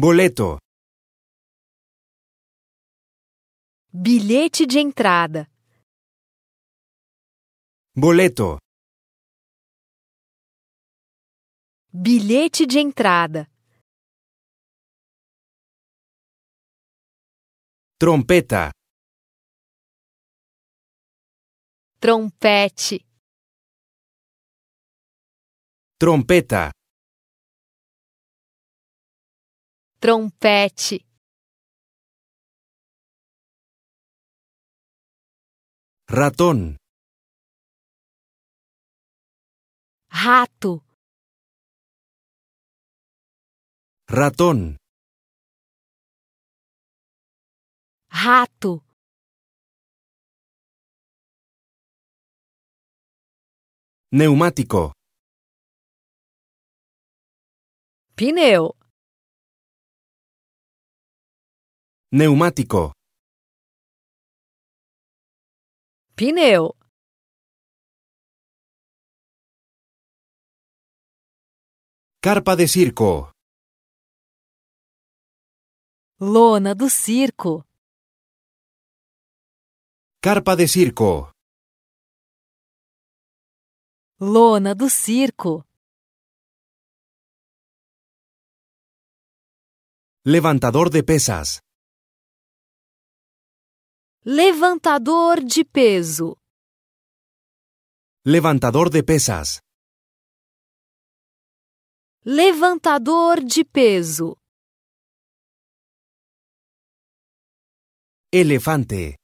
Boleto. Bilhete de entrada. Boleto. Bilhete de entrada. Trompeta. Trompete. Trompeta. trompete. raton, Rato. raton, Rato. Neumático. Pneu. Neumático. Pneu. Carpa de circo. Lona do circo. Carpa de circo. Lona do circo. Levantador de pesas. Levantador de peso. Levantador de pesas. Levantador de peso. Elefante.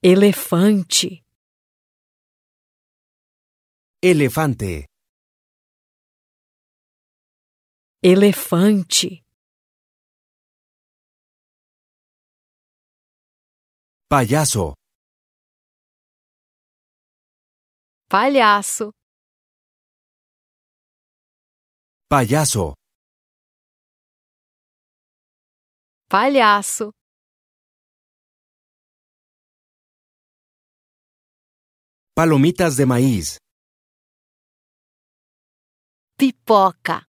Elefante. Elefante. Elefante. Payaso. payaso Payaso. payaso Palomitas de maíz. Pipoca.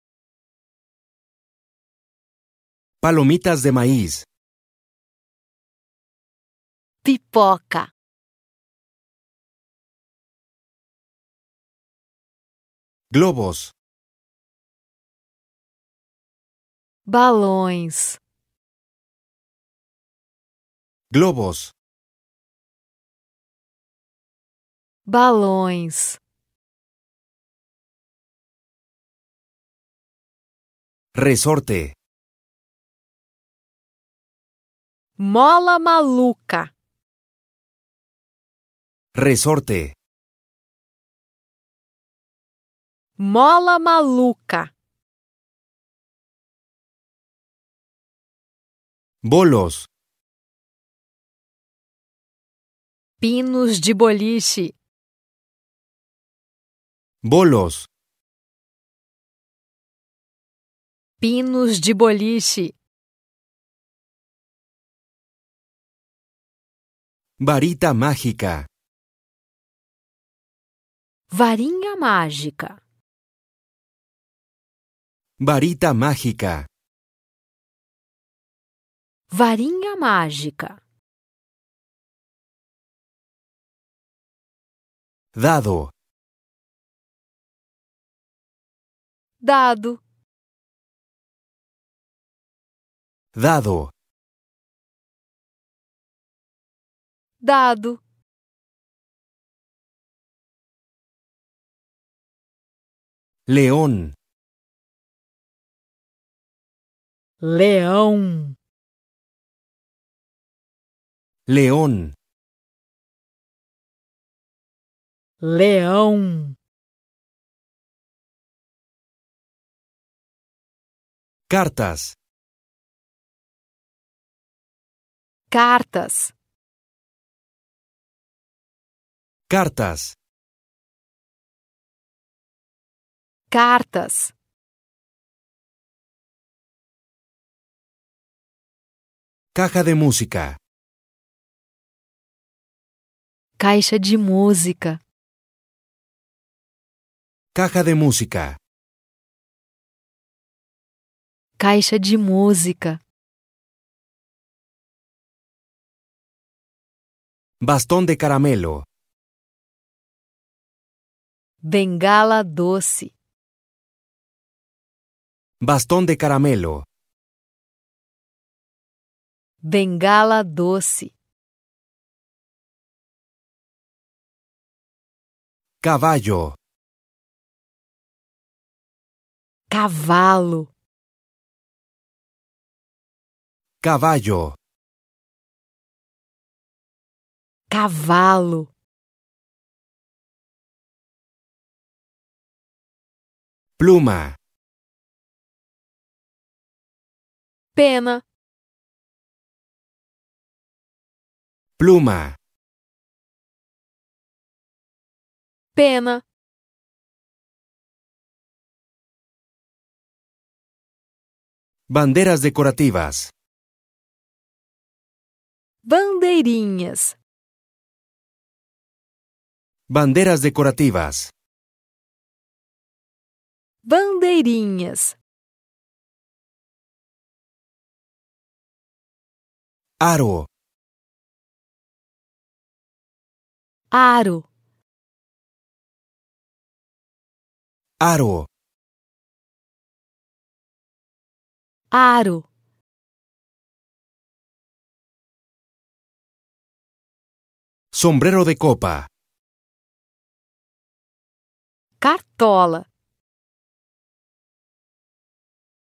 Palomitas de maíz. pipoca. Globos. Balões. Globos. Balões. Resorte. Mola maluca. Resorte. Mola maluca. Bolos. Pinos de boliche. Bolos. Pinos de boliche. Varita mágica. Varinha mágica. Varita mágica. Varinha mágica. Dado. Dado. Dado. Dado. león, León, león, León. cartas, cartas, cartas. cartas. Caja de música. Caixa de música. Caja de música. Caixa de música. Bastão de caramelo. Bengala doce. Bastão de caramelo. Bengala doce. cavalo, Cavalo. Cavalo. Pluma. pena, pluma, pena, bandeiras decorativas, bandeirinhas, bandeiras decorativas, bandeirinhas. Aro. Aro. Aro. Aro. Sombrero de copa. Cartola.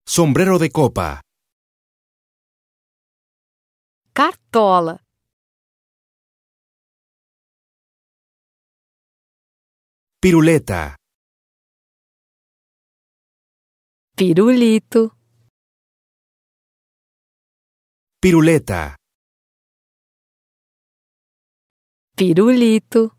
Sombrero de copa. Cartola. Piruleta. Pirulito. Piruleta. Pirulito.